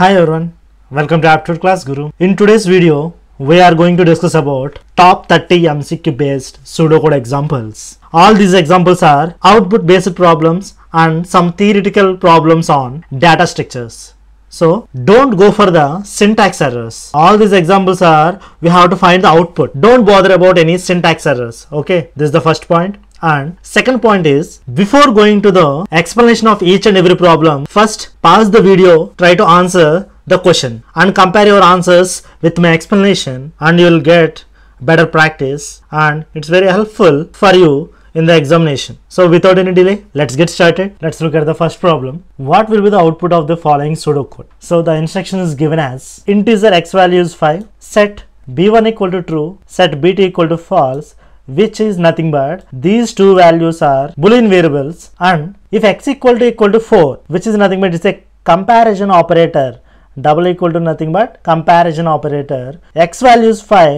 Hi everyone, welcome to Aptitude Class Guru. In today's video, we are going to discuss about top 30 MCQ based pseudocode examples. All these examples are output based problems and some theoretical problems on data structures. So don't go for the syntax errors. All these examples are we have to find the output. Don't bother about any syntax errors. Okay, this is the first point. And second point is before going to the explanation of each and every problem, first pause the video, try to answer the question and compare your answers with my explanation and you will get better practice and it's very helpful for you in the examination. So without any delay, let's get started. Let's look at the first problem. What will be the output of the following pseudo code? So the instruction is given as integer x value is 5, set b1 equal to true, set b2 equal to false, which is nothing but these two values are boolean variables and if x equal to equal to 4 which is nothing but it's a comparison operator double equal to nothing but comparison operator x value is 5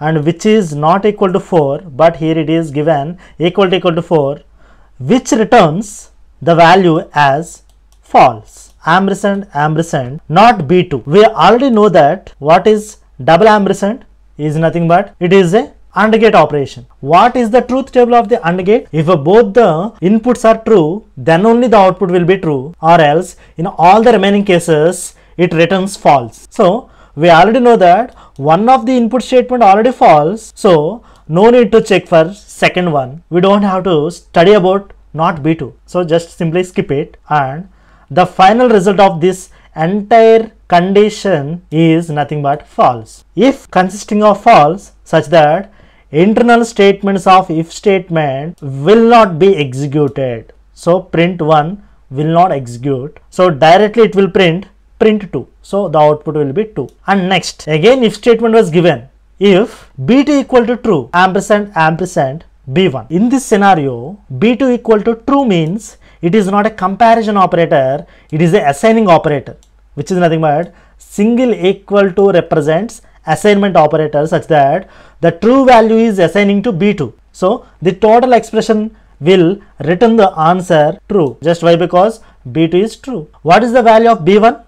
and which is not equal to 4 but here it is given equal to equal to 4 which returns the value as false ampersand ampersand not b2 we already know that what is double ampersand is nothing but it is a AND gate operation. What is the truth table of the AND gate? If both the inputs are true, then only the output will be true or else in all the remaining cases, it returns false. So, we already know that one of the input statement already false. So, no need to check for second one. We don't have to study about not B2. So, just simply skip it and the final result of this entire condition is nothing but false. If consisting of false such that internal statements of if statement will not be executed. So print 1 will not execute. So directly it will print print 2. So the output will be 2. And next again if statement was given if b2 equal to true ampersand ampersand b1. In this scenario b2 equal to true means it is not a comparison operator it is a assigning operator which is nothing but single equal to represents assignment operator such that the true value is assigning to B2. So the total expression will return the answer true. Just why? Because B2 is true. What is the value of B1?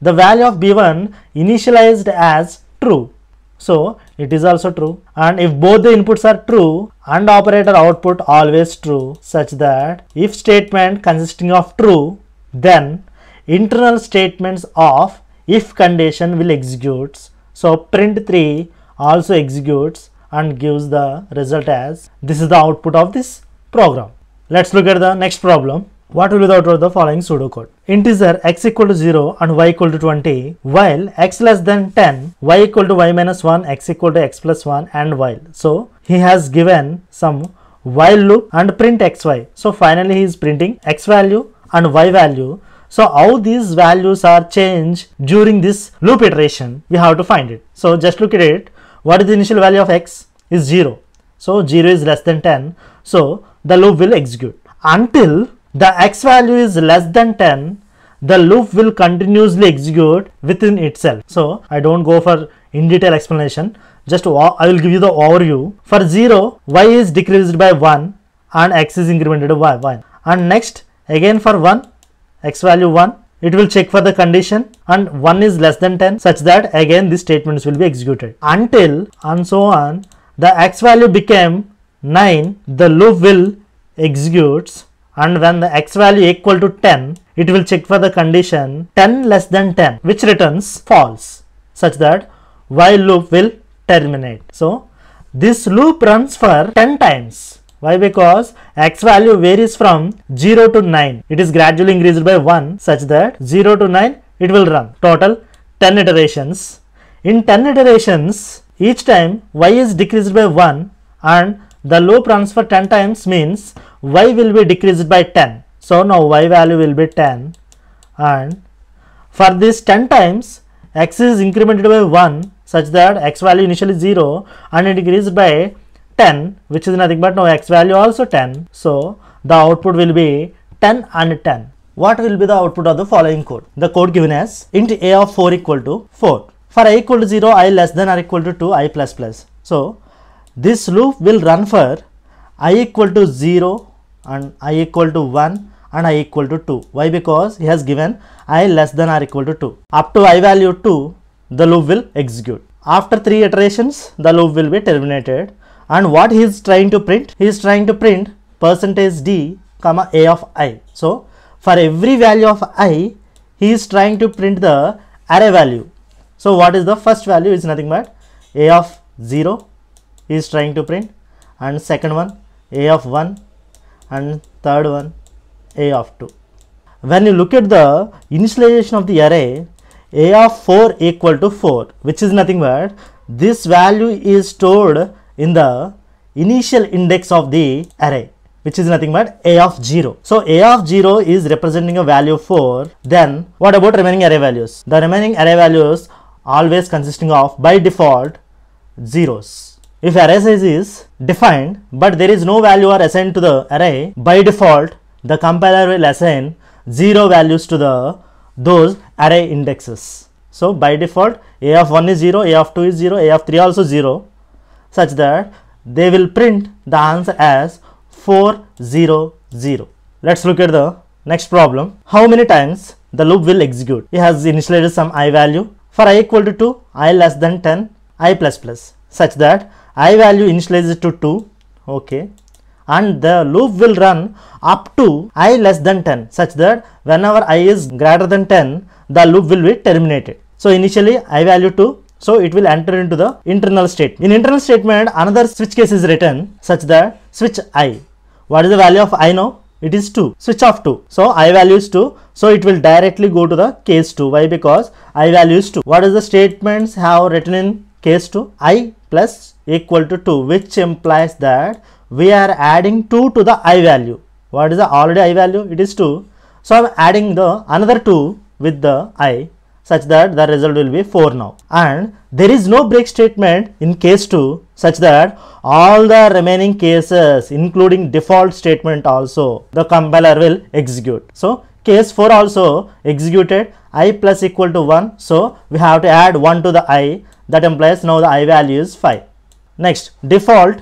The value of B1 initialized as true. So it is also true. And if both the inputs are true, AND operator output always true such that if statement consisting of true, then internal statements of if condition will executes so print3 also executes and gives the result as this is the output of this program. Let's look at the next problem. What will be the output of the following pseudocode? Integer x equal to 0 and y equal to 20 while x less than 10 y equal to y minus 1 x equal to x plus 1 and while. So he has given some while loop and print xy. So finally he is printing x value and y value so how these values are changed during this loop iteration, we have to find it. So just look at it. What is the initial value of x? Is 0. So 0 is less than 10. So the loop will execute. Until the x value is less than 10, the loop will continuously execute within itself. So I don't go for in detail explanation. Just I will give you the overview. For 0, y is decreased by 1 and x is incremented by 1. And next again for 1 x value 1 it will check for the condition and 1 is less than 10 such that again these statements will be executed until and so on the x value became 9 the loop will executes and when the x value equal to 10 it will check for the condition 10 less than 10 which returns false such that while loop will terminate so this loop runs for 10 times why? Because x value varies from 0 to 9. It is gradually increased by 1 such that 0 to 9 it will run. Total 10 iterations. In 10 iterations, each time y is decreased by 1 and the loop runs for 10 times means y will be decreased by 10. So now y value will be 10 and for this 10 times x is incremented by 1 such that x value initially 0 and it increased by 10 which is nothing but no x value also 10 so the output will be 10 and 10 what will be the output of the following code the code given as int a of 4 equal to 4 for i equal to 0 i less than or equal to 2 i plus plus so this loop will run for i equal to 0 and i equal to 1 and i equal to 2 why because he has given i less than or equal to 2 up to i value 2 the loop will execute after three iterations the loop will be terminated and what he is trying to print he is trying to print percentage d comma a of i so for every value of i he is trying to print the array value so what is the first value is nothing but a of 0 he is trying to print and second one a of 1 and third one a of 2 when you look at the initialization of the array a of 4 equal to 4 which is nothing but this value is stored in the initial index of the array which is nothing but a of 0. So a of 0 is representing a value 4. Then what about remaining array values? The remaining array values always consisting of by default zeros. If array size is defined but there is no value or assigned to the array, by default the compiler will assign 0 values to the those array indexes. So by default a of 1 is 0, a of 2 is 0, a of 3 also 0 such that they will print the answer as 400. Let's look at the next problem. How many times the loop will execute? It has initialized some i value. For i equal to 2, i less than 10, i plus plus such that i value initializes to 2. Okay. And the loop will run up to i less than 10 such that whenever i is greater than 10, the loop will be terminated. So initially i value to so it will enter into the internal state. In internal statement, another switch case is written such that switch i. What is the value of i now? It is 2. Switch off 2. So i value is 2. So it will directly go to the case 2. Why? Because i value is 2. What is the statements have written in case 2? i plus equal to 2 which implies that we are adding 2 to the i value. What is the already i value? It is 2. So I am adding the another 2 with the i such that the result will be 4 now. And there is no break statement in case 2 such that all the remaining cases including default statement also the compiler will execute. So case 4 also executed i plus equal to 1. So we have to add 1 to the i that implies now the i value is 5. Next default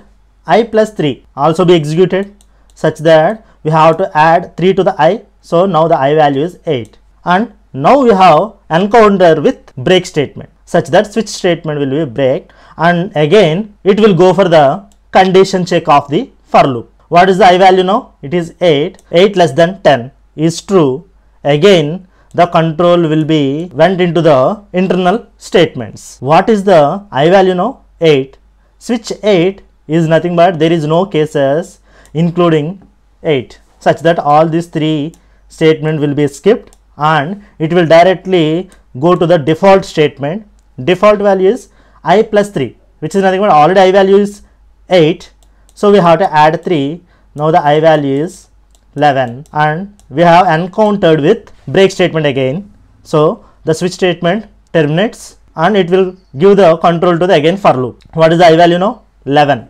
i plus 3 also be executed such that we have to add 3 to the i. So now the i value is 8 and now we have encounter with break statement such that switch statement will be break and again it will go for the condition check of the for loop. What is the i value now? It is 8, 8 less than 10 is true. Again the control will be went into the internal statements. What is the i value now? 8. Switch 8 is nothing but there is no cases including 8 such that all these three statement will be skipped and it will directly go to the default statement. Default value is i plus 3 which is nothing but already i value is 8. So we have to add 3. Now the i value is 11 and we have encountered with break statement again. So the switch statement terminates and it will give the control to the again for loop. What is the i value now? 11.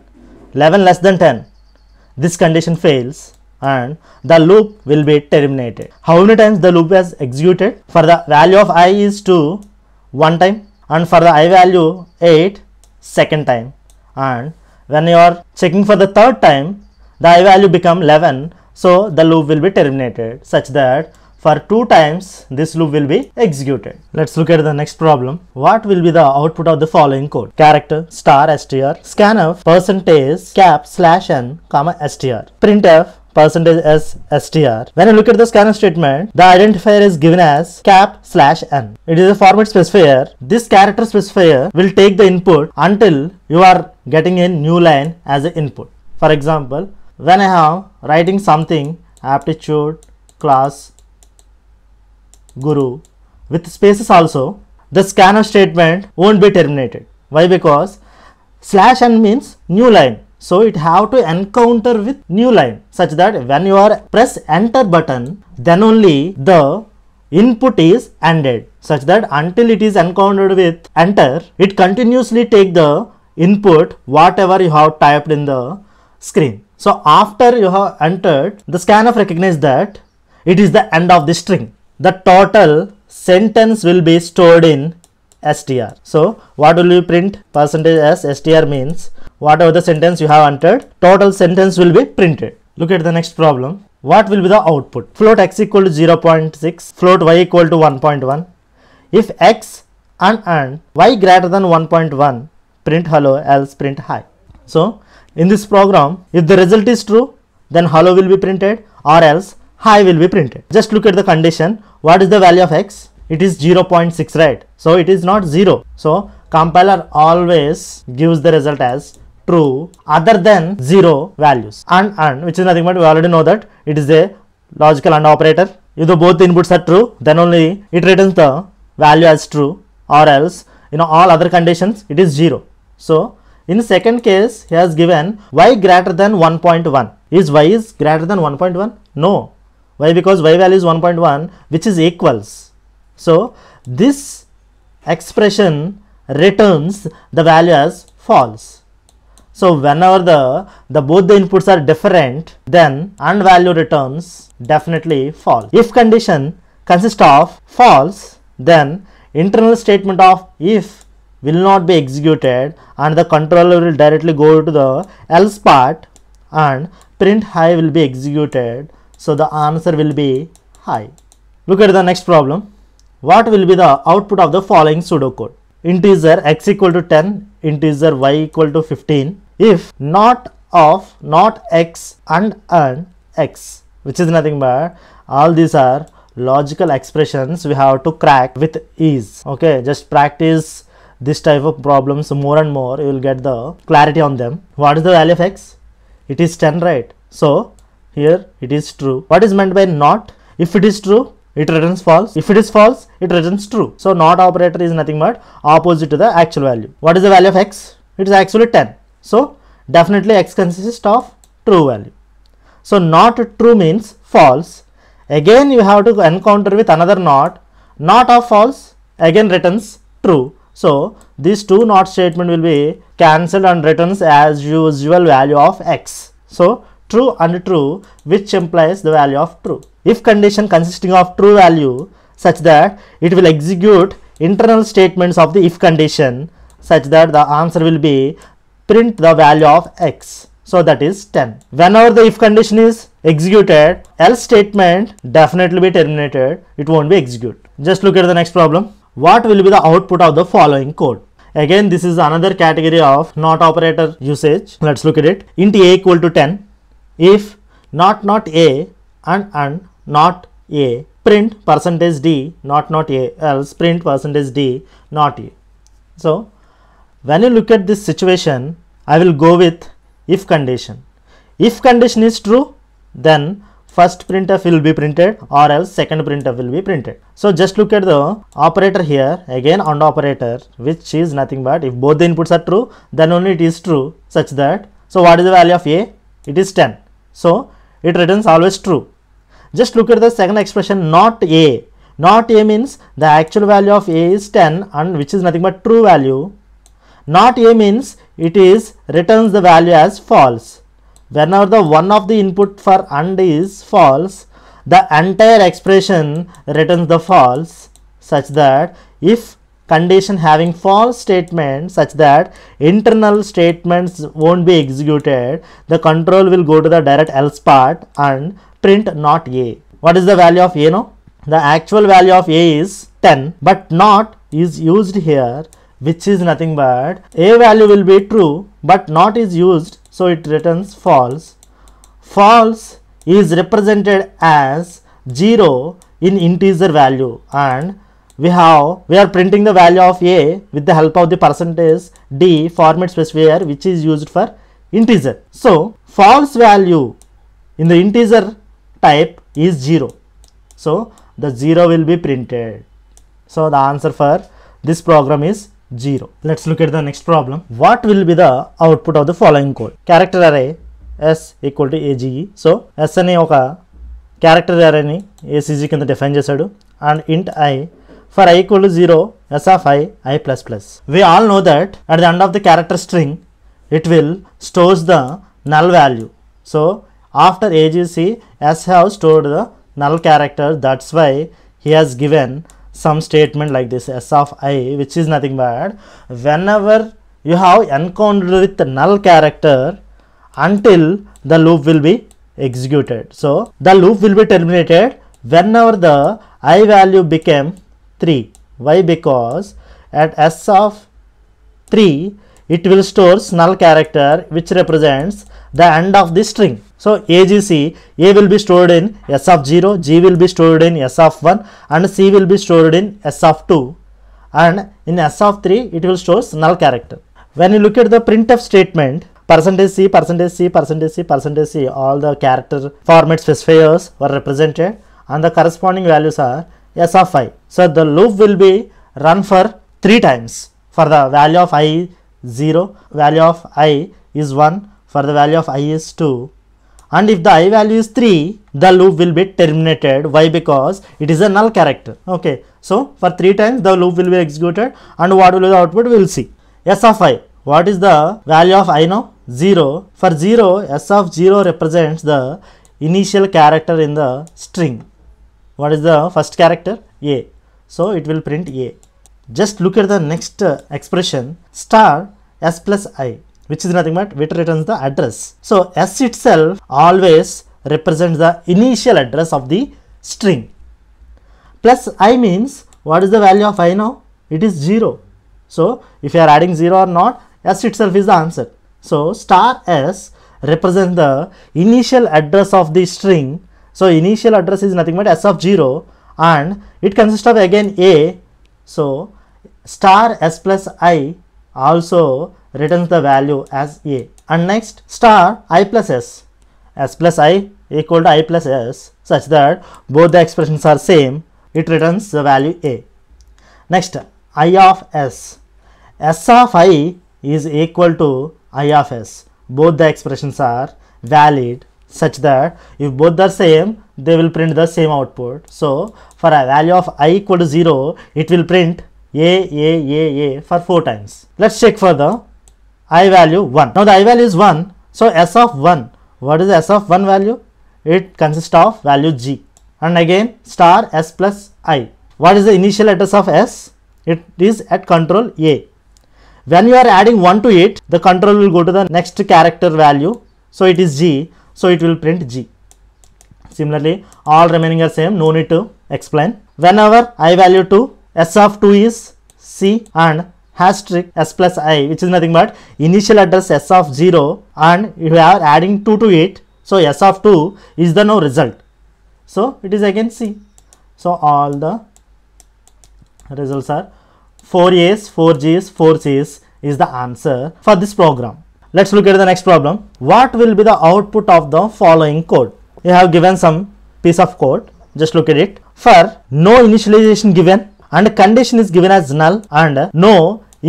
11 less than 10. This condition fails and the loop will be terminated. How many times the loop has executed? For the value of i is 2 1 time and for the i value 8 second time and when you are checking for the third time the i value become 11 so the loop will be terminated such that for two times this loop will be executed. Let's look at the next problem. What will be the output of the following code? Character star str scanf percentage cap slash n comma str printf percentage as str. When you look at the scanner statement, the identifier is given as cap slash n. It is a format specifier. This character specifier will take the input until you are getting a new line as an input. For example, when I have writing something aptitude class guru with spaces also, the scanner statement won't be terminated. Why? Because slash n means new line so it have to encounter with new line such that when you are press enter button then only the input is ended such that until it is encountered with enter it continuously take the input whatever you have typed in the screen. So after you have entered the scanner recognize that it is the end of the string. The total sentence will be stored in str. So what will you print percentage s str means whatever the sentence you have entered total sentence will be printed. Look at the next problem. What will be the output? Float x equal to 0.6, float y equal to 1.1. If x and and y greater than 1.1 print hello else print hi. So in this program if the result is true then hello will be printed or else hi will be printed. Just look at the condition what is the value of x it is 0.6 right so it is not 0 so compiler always gives the result as true other than 0 values and and which is nothing but we already know that it is a logical and operator if the both inputs are true then only it returns the value as true or else you know all other conditions it is 0 so in second case he has given y greater than 1.1 is y is greater than 1.1 no why because y value is 1.1 which is equals so, this expression returns the value as false. So, whenever the, the both the inputs are different, then and value returns definitely false. If condition consists of false, then internal statement of if will not be executed and the controller will directly go to the else part and print high will be executed. So, the answer will be high. Look at the next problem what will be the output of the following pseudocode. Integer x equal to 10, integer y equal to 15 if not of not x and an x which is nothing but all these are logical expressions we have to crack with ease okay just practice this type of problems more and more you will get the clarity on them what is the value of x it is 10 right so here it is true what is meant by not if it is true it returns false. If it is false, it returns true. So not operator is nothing but opposite to the actual value. What is the value of x? It is actually 10. So definitely x consists of true value. So not true means false. Again you have to encounter with another not. Not of false again returns true. So these two not statement will be cancelled and returns as usual value of x. So true and true which implies the value of true if condition consisting of true value such that it will execute internal statements of the if condition such that the answer will be print the value of x. So that is 10. Whenever the if condition is executed, else statement definitely be terminated. It won't be executed. Just look at the next problem. What will be the output of the following code? Again, this is another category of not operator usage. Let's look at it. Int a equal to 10. If not not a and and not a print percentage d not not a else print percentage d not a. So, when you look at this situation I will go with if condition. If condition is true then first printf will be printed or else second printf will be printed. So just look at the operator here again AND operator which is nothing but if both the inputs are true then only it is true such that so what is the value of a? It is 10. So it returns always true just look at the second expression not a. Not a means the actual value of a is 10 and which is nothing but true value. Not a means it is returns the value as false. Whenever the one of the input for and is false, the entire expression returns the false such that if condition having false statement such that internal statements won't be executed the control will go to the direct else part and print not A. What is the value of A now? The actual value of A is 10 but not is used here which is nothing but A value will be true but not is used so it returns false. False is represented as 0 in integer value and we have we are printing the value of a with the help of the percentage d format specifier which is used for integer so false value in the integer type is 0. So, the 0 will be printed. So, the answer for this program is 0. Let's look at the next problem. What will be the output of the following code? Character array s equal to age. So, s and అనే ఒక character అరేని ACG కింద define చేశాడు and int i for i equal to 0 s of i i plus plus. We all know that at the end of the character string it will stores the null value. So After AGC, S have stored the null character. That's why he has given some statement like this S of i, which is nothing but whenever you have encountered with the null character until the loop will be executed. So, the loop will be terminated whenever the i value became 3. Why? Because at s of 3, it will store null character which represents the end of the string. So AGC, A will be stored in S of 0, G will be stored in S of 1 and C will be stored in S of 2 and in S of 3 it will store null character. When you look at the printf statement, percentage C, percentage C, percentage C, percentage C, all the character format specifiers were represented and the corresponding values are S of i. So the loop will be run for 3 times for the value of i 0, value of i is 1, for the value of i is 2 and if the i value is 3 the loop will be terminated why because it is a null character okay so for 3 times the loop will be executed and what will be the output we will see s of i what is the value of i now 0 for 0 s of 0 represents the initial character in the string what is the first character a so it will print a just look at the next uh, expression star s plus i which is nothing but it returns the address. So S itself always represents the initial address of the string. Plus I means what is the value of I now? It is 0. So if you are adding 0 or not, S itself is the answer. So star S represents the initial address of the string. So initial address is nothing but S of 0 and it consists of again A. So star S plus I also returns the value as a and next star i plus s s plus i equal to i plus s such that both the expressions are same it returns the value a next i of s s of i is equal to i of s both the expressions are valid such that if both are same they will print the same output so for a value of i equal to 0 it will print a a a a for four times let's check further i value 1. Now the i value is 1. So s of 1, what is s of 1 value? It consists of value g and again star s plus i. What is the initial address of s? It is at control a. When you are adding 1 to it, the control will go to the next character value. So it is g. So it will print g. Similarly, all remaining are same. No need to explain. Whenever i value 2, s of 2 is c and trick s plus i which is nothing but initial address s of 0 and we are adding 2 to it. So, s of 2 is the now result. So, it is again c. So, all the results are 4a's, 4g's, 4c's is the answer for this program. Let's look at the next problem. What will be the output of the following code? You have given some piece of code. Just look at it. For no initialization given, and condition is given as null and no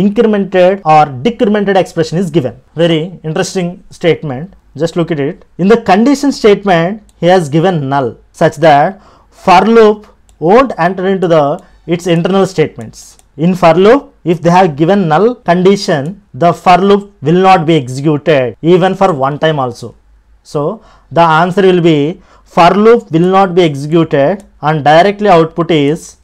incremented or decremented expression is given. Very interesting statement. Just look at it. In the condition statement, he has given null such that for loop won't enter into the its internal statements. In for loop, if they have given null condition, the for loop will not be executed even for one time also. So, the answer will be for loop will not be executed and directly output is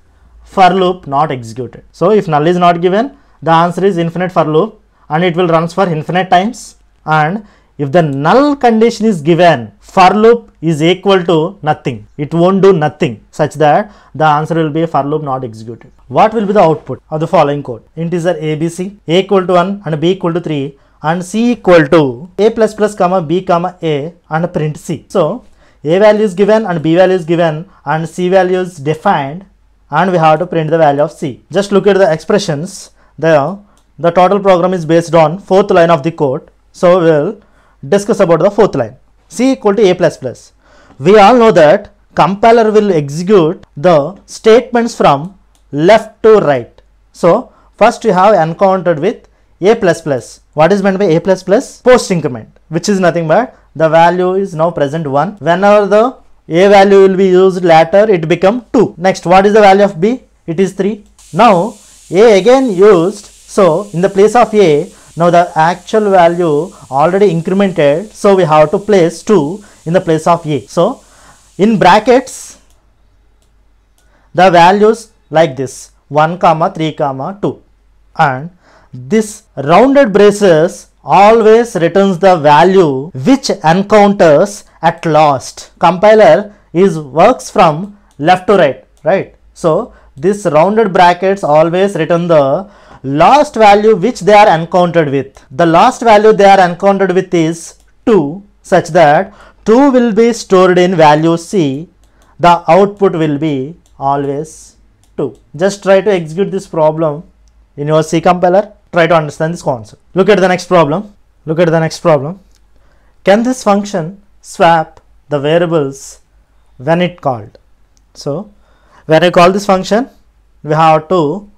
for loop not executed. So if null is not given, the answer is infinite for loop and it will runs for infinite times. And if the null condition is given, for loop is equal to nothing. It won't do nothing such that the answer will be for loop not executed. What will be the output of the following code? Integer abc, a equal to 1 and b equal to 3 and c equal to a plus plus comma b comma a and print c. So a value is given and b value is given and c value is defined and we have to print the value of c. Just look at the expressions there. The total program is based on fourth line of the code. So we'll discuss about the fourth line. c equal to a++. plus plus. We all know that compiler will execute the statements from left to right. So first we have encountered with a++. plus What is meant by a++? plus? Post increment which is nothing but the value is now present 1. Whenever the a value will be used later it become 2 next what is the value of b it is 3 now a again used so in the place of a now the actual value already incremented so we have to place 2 in the place of a so in brackets the values like this 1 comma 3 comma 2 and this rounded braces always returns the value which encounters at last. Compiler is works from left to right, right? So this rounded brackets always return the last value which they are encountered with. The last value they are encountered with is 2 such that 2 will be stored in value C. The output will be always 2. Just try to execute this problem in your C compiler try to understand this concept. Look at the next problem. Look at the next problem. Can this function swap the variables when it called? So when I call this function, we have to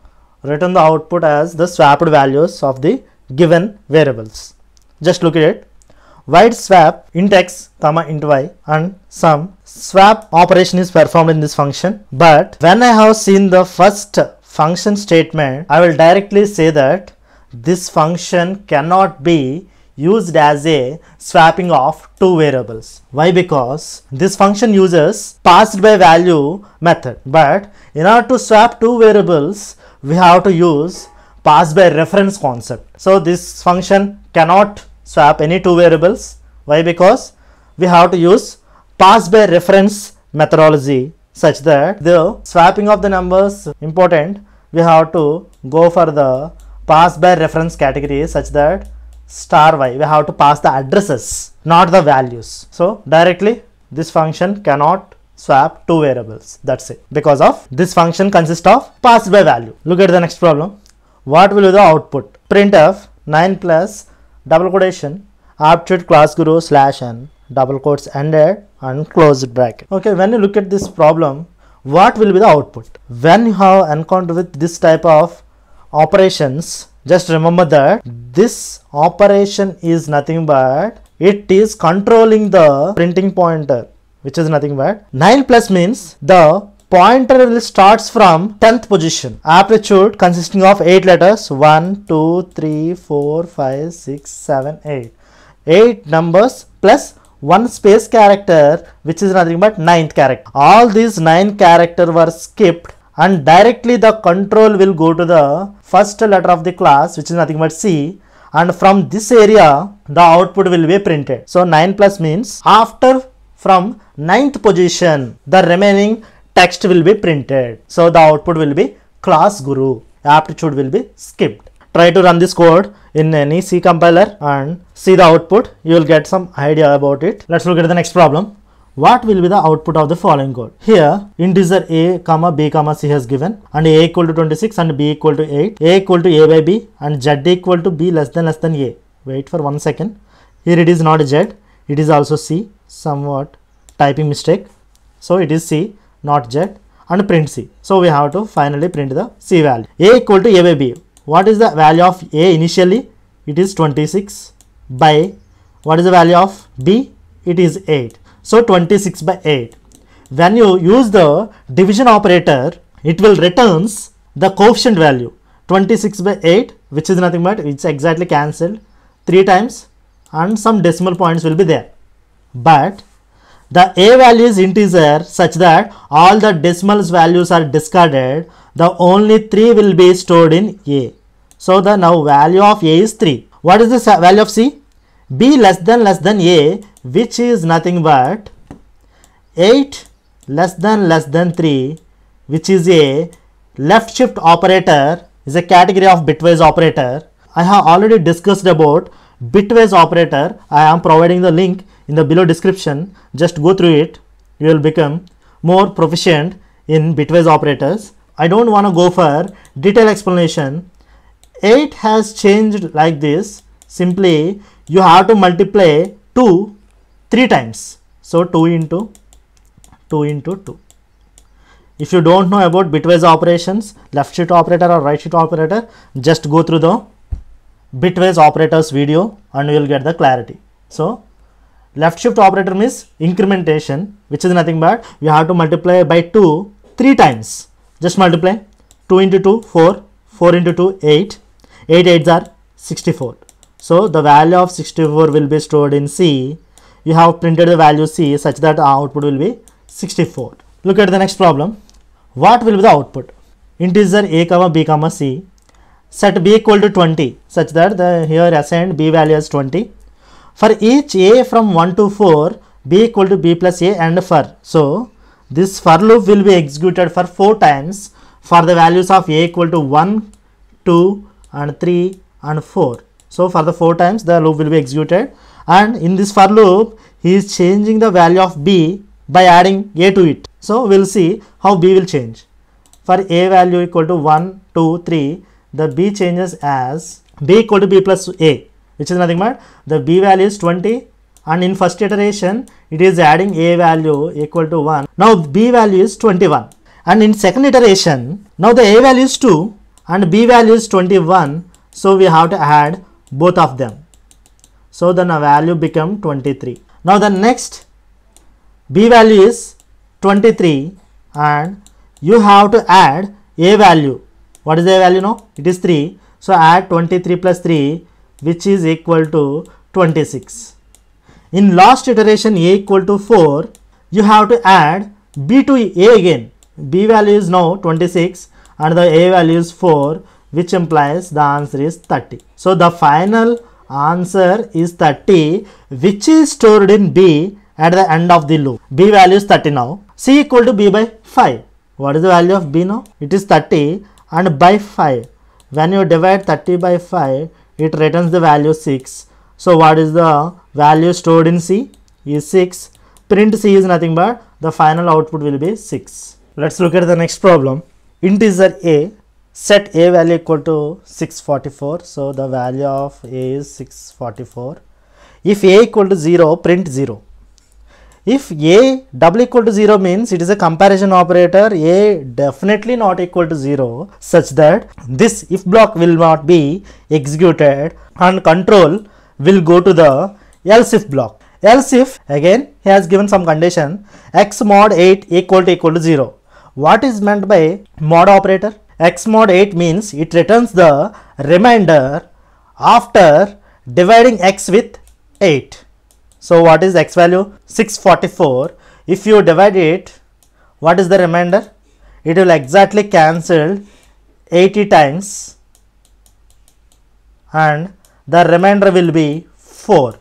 return the output as the swapped values of the given variables. Just look at it. Wide swap int x, comma int y and some swap operation is performed in this function. But when I have seen the first function statement, I will directly say that this function cannot be used as a swapping of two variables. Why? Because this function uses passed by value method. But in order to swap two variables, we have to use passed by reference concept. So this function cannot swap any two variables. Why? Because we have to use passed by reference methodology such that the swapping of the numbers important we have to go for the pass by reference category such that star y we have to pass the addresses not the values so directly this function cannot swap two variables that's it because of this function consists of passed by value look at the next problem what will be the output printf 9 plus double quotation aptitude class guru slash n double quotes ended and closed bracket okay when you look at this problem what will be the output when you have encountered with this type of operations just remember that this operation is nothing but it is controlling the printing pointer which is nothing but 9 plus means the pointer will starts from 10th position amplitude consisting of 8 letters 1 2 3 4 5 6 7 8 8 numbers plus one space character which is nothing but ninth character all these nine character were skipped and directly the control will go to the first letter of the class which is nothing but C and from this area the output will be printed. So 9 plus means after from ninth position the remaining text will be printed. So the output will be class guru aptitude will be skipped. Try to run this code in any C compiler and see the output you will get some idea about it. Let's look at the next problem what will be the output of the following code. Here integer a comma b comma c has given and a equal to 26 and b equal to 8, a equal to a by b and z equal to b less than less than a. Wait for one second. Here it is not z, it is also c, somewhat typing mistake. So it is c, not z and print c. So we have to finally print the c value. a equal to a by b. What is the value of a initially? It is 26 by what is the value of b? It is 8 so 26 by 8. When you use the division operator, it will returns the coefficient value 26 by 8 which is nothing but it's exactly cancelled 3 times and some decimal points will be there. But the a value is integer such that all the decimal values are discarded the only 3 will be stored in a. So the now value of a is 3. What is the value of c? b less than less than a which is nothing but 8 less than less than 3 which is a left shift operator is a category of bitwise operator. I have already discussed about bitwise operator. I am providing the link in the below description. Just go through it. You will become more proficient in bitwise operators. I don't want to go for detailed explanation. 8 has changed like this. Simply you have to multiply 2 3 times. So 2 into 2 into 2. If you don't know about bitwise operations, left shift operator or right shift operator, just go through the bitwise operators video and you will get the clarity. So left shift operator means incrementation, which is nothing but you have to multiply by 2 3 times. Just multiply 2 into 2, 4, 4 into 2, 8, 8 8s are 64. So the value of 64 will be stored in C you have printed the value c such that the output will be 64. Look at the next problem. What will be the output? Integer a comma b comma c set b equal to 20 such that the here assigned b value is 20. For each a from 1 to 4 b equal to b plus a and for. So this for loop will be executed for 4 times for the values of a equal to 1, 2 and 3 and 4. So for the 4 times the loop will be executed and in this for loop he is changing the value of b by adding a to it. So we'll see how b will change. For a value equal to 1, 2, 3, the b changes as b equal to b plus a which is nothing but the b value is 20 and in first iteration it is adding a value equal to 1. Now b value is 21 and in second iteration now the a value is 2 and b value is 21 so we have to add both of them. So then value become 23. Now the next B value is 23 and you have to add A value. What is A value now? It is 3. So add 23 plus 3 which is equal to 26. In last iteration A equal to 4, you have to add B to A again. B value is now 26 and the A value is 4 which implies the answer is 30. So the final Answer is 30 which is stored in B at the end of the loop. B value is 30 now. C equal to B by 5. What is the value of B now? It is 30 and by 5. When you divide 30 by 5, it returns the value 6. So what is the value stored in C? Is 6. Print C is nothing but the final output will be 6. Let's look at the next problem. Integer A set a value equal to 644 so the value of a is 644 if a equal to 0 print 0 if a double equal to 0 means it is a comparison operator a definitely not equal to 0 such that this if block will not be executed and control will go to the else if block else if again he has given some condition x mod 8 equal to equal to 0 what is meant by mod operator x mod 8 means it returns the remainder after dividing x with 8. So what is x value? 644. If you divide it, what is the remainder? It will exactly cancel 80 times and the remainder will be 4.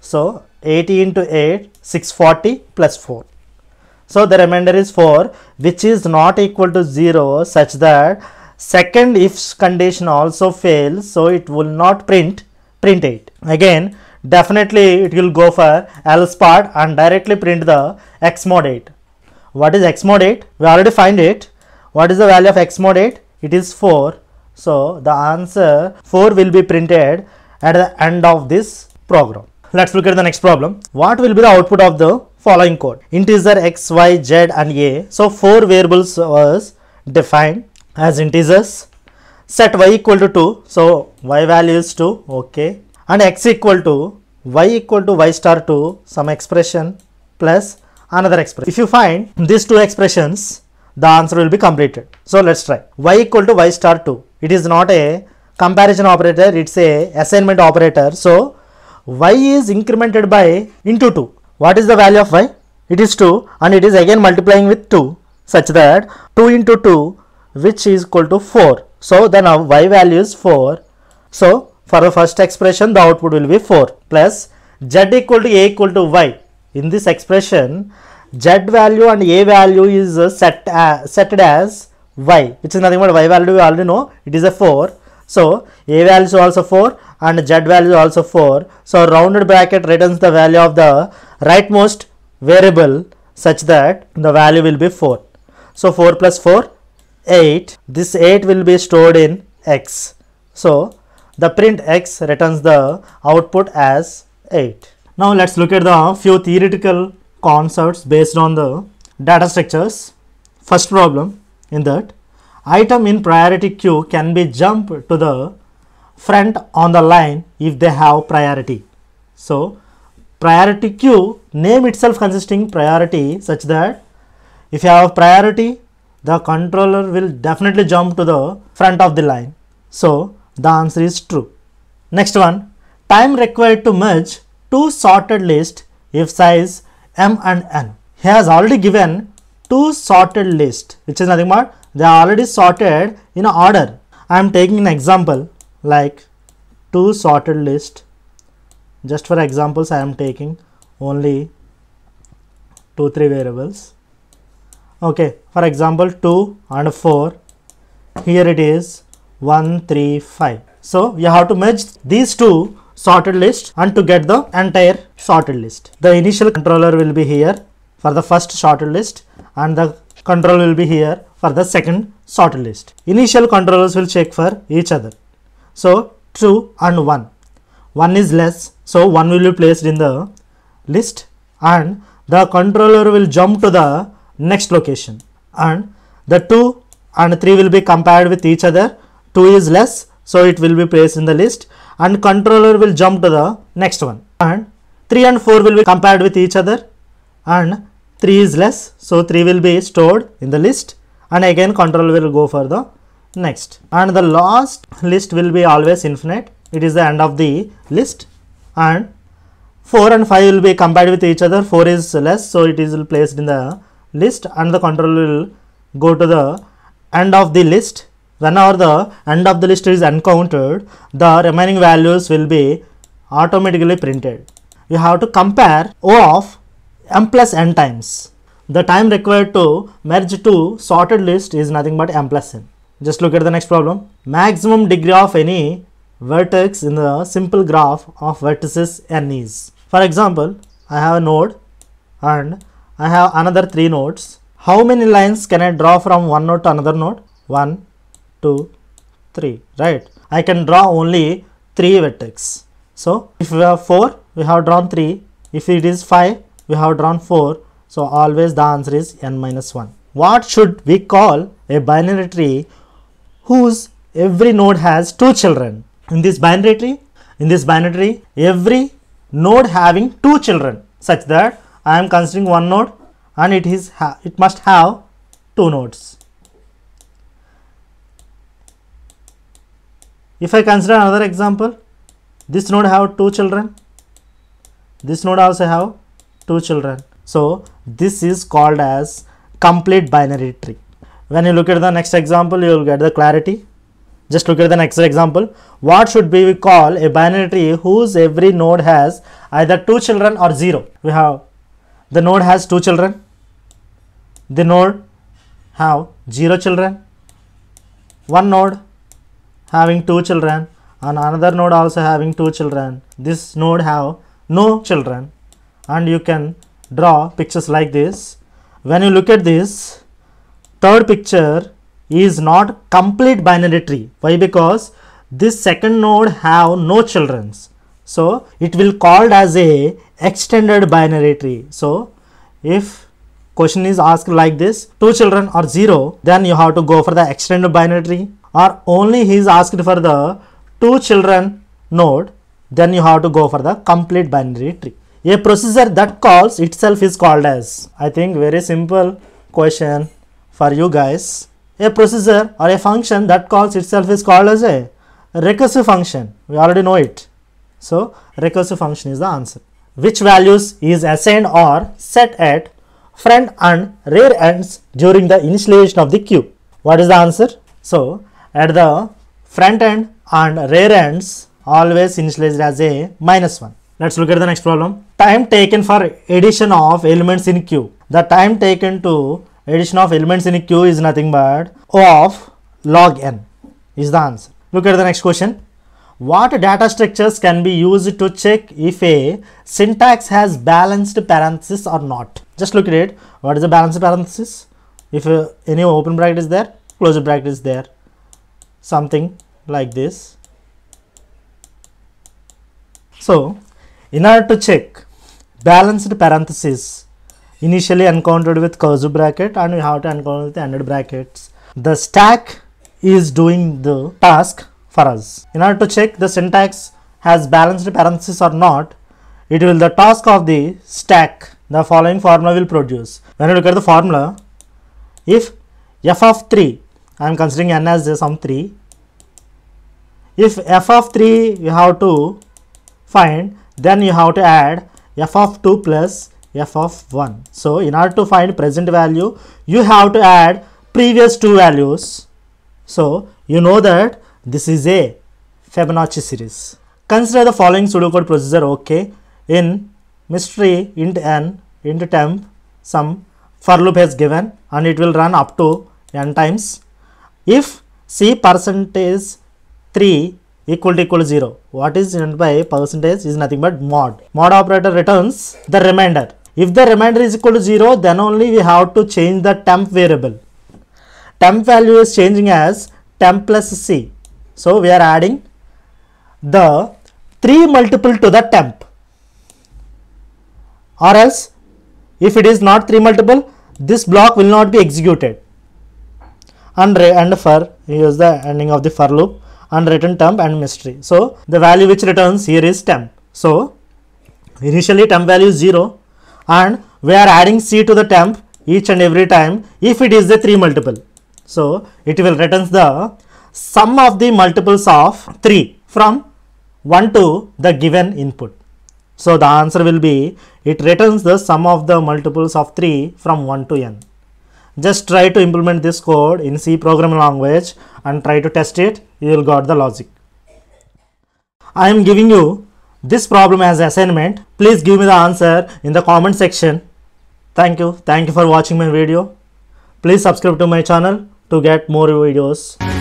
So 80 into 8, 640 plus 4. So, the remainder is 4 which is not equal to 0 such that second if condition also fails. So, it will not print print 8. Again definitely it will go for else part and directly print the x mod 8. What is x mod 8? We already find it. What is the value of x mod 8? It is 4. So, the answer 4 will be printed at the end of this program. Let's look at the next problem. What will be the output of the following code integer x, y, z and a. So, 4 variables was defined as integers set y equal to 2. So, y value is 2 okay and x equal to y equal to y star two. some expression plus another expression. If you find these two expressions, the answer will be completed. So, let's try y equal to y star 2. It is not a comparison operator, it's a assignment operator. So, y is incremented by into 2. What is the value of y? It is 2 and it is again multiplying with 2 such that 2 into 2 which is equal to 4. So then our y value is 4. So for the first expression the output will be 4 plus z equal to a equal to y. In this expression z value and a value is set, uh, set as y which is nothing but y value we already know it is a 4 so a value is also 4 and z value is also 4. So rounded bracket returns the value of the rightmost variable such that the value will be 4. So 4 plus 4, 8. This 8 will be stored in x. So the print x returns the output as 8. Now let's look at the few theoretical concepts based on the data structures. First problem in that item in priority queue can be jumped to the front on the line if they have priority. So, priority queue name itself consisting priority such that if you have priority the controller will definitely jump to the front of the line. So, the answer is true. Next one, time required to merge two sorted list if size m and n. He has already given two sorted list which is nothing but they are already sorted in order. I am taking an example like two sorted list. Just for examples, I am taking only two, three variables. Okay, for example, two and four. Here it is one, three, five. So you have to merge these two sorted list and to get the entire sorted list. The initial controller will be here for the first sorted list and the control will be here for the second sort list. Initial controllers will check for each other. So true and 1. 1 is less so 1 will be placed in the list and the controller will jump to the next location and the 2 and 3 will be compared with each other 2 is less so it will be placed in the list and controller will jump to the next one and 3 and 4 will be compared with each other and 3 is less. So, 3 will be stored in the list and again control will go for the next. And the last list will be always infinite. It is the end of the list and 4 and 5 will be compared with each other. 4 is less. So, it is placed in the list and the control will go to the end of the list. Whenever the end of the list is encountered, the remaining values will be automatically printed. You have to compare O of m plus n times. The time required to merge two sorted list is nothing but m plus n. Just look at the next problem. Maximum degree of any vertex in the simple graph of vertices n is. For example, I have a node and I have another three nodes. How many lines can I draw from one node to another node? One, two, three. right? I can draw only 3 vertex. So, if we have 4, we have drawn 3. If it is 5, we have drawn 4 so always the answer is n minus 1 what should we call a binary tree whose every node has two children in this binary tree in this binary tree every node having two children such that i am considering one node and it is it must have two nodes if i consider another example this node have two children this node also have two children so this is called as complete binary tree when you look at the next example you will get the clarity just look at the next example what should be we call a binary tree whose every node has either two children or zero we have the node has two children the node have zero children one node having two children and another node also having two children this node have no children and you can draw pictures like this. When you look at this, third picture is not complete binary tree. Why? Because this second node have no childrens. So it will called as a extended binary tree. So if question is asked like this, two children are zero, then you have to go for the extended binary tree or only he is asked for the two children node, then you have to go for the complete binary tree a processor that calls itself is called as i think very simple question for you guys a processor or a function that calls itself is called as a recursive function we already know it so recursive function is the answer which values is assigned or set at front and rear ends during the initialization of the queue what is the answer so at the front end and rear ends always initialized as a minus 1 Let's look at the next problem. Time taken for addition of elements in queue. The time taken to addition of elements in queue is nothing but of log n is the answer. Look at the next question. What data structures can be used to check if a syntax has balanced parentheses or not? Just look at it. What is a balanced parenthesis? If uh, any open bracket is there, closed bracket is there. Something like this. So, in order to check balanced parentheses initially encountered with curly bracket and we have to encounter with the ended brackets. The stack is doing the task for us. In order to check the syntax has balanced parentheses or not, it will the task of the stack the following formula will produce. When you look at the formula, if f of 3, I am considering n as the sum 3, if f of 3 you have to find then you have to add f of 2 plus f of 1. So in order to find present value, you have to add previous two values. So you know that this is a Fibonacci series. Consider the following pseudocode procedure OK in mystery int n int temp some for loop has given and it will run up to n times. If c percentage 3 equal to equal to 0. What is meant by percentage is nothing but mod. Mod operator returns the remainder. If the remainder is equal to 0, then only we have to change the temp variable. Temp value is changing as temp plus c. So we are adding the 3 multiple to the temp or else if it is not 3 multiple this block will not be executed and, and for use the ending of the for loop unwritten term and mystery. So the value which returns here is temp. So initially temp value is 0 and we are adding c to the temp each and every time if it is the 3 multiple. So it will returns the sum of the multiples of 3 from 1 to the given input. So the answer will be it returns the sum of the multiples of 3 from 1 to n just try to implement this code in C programming language and try to test it you will got the logic I am giving you this problem as assignment please give me the answer in the comment section thank you thank you for watching my video please subscribe to my channel to get more videos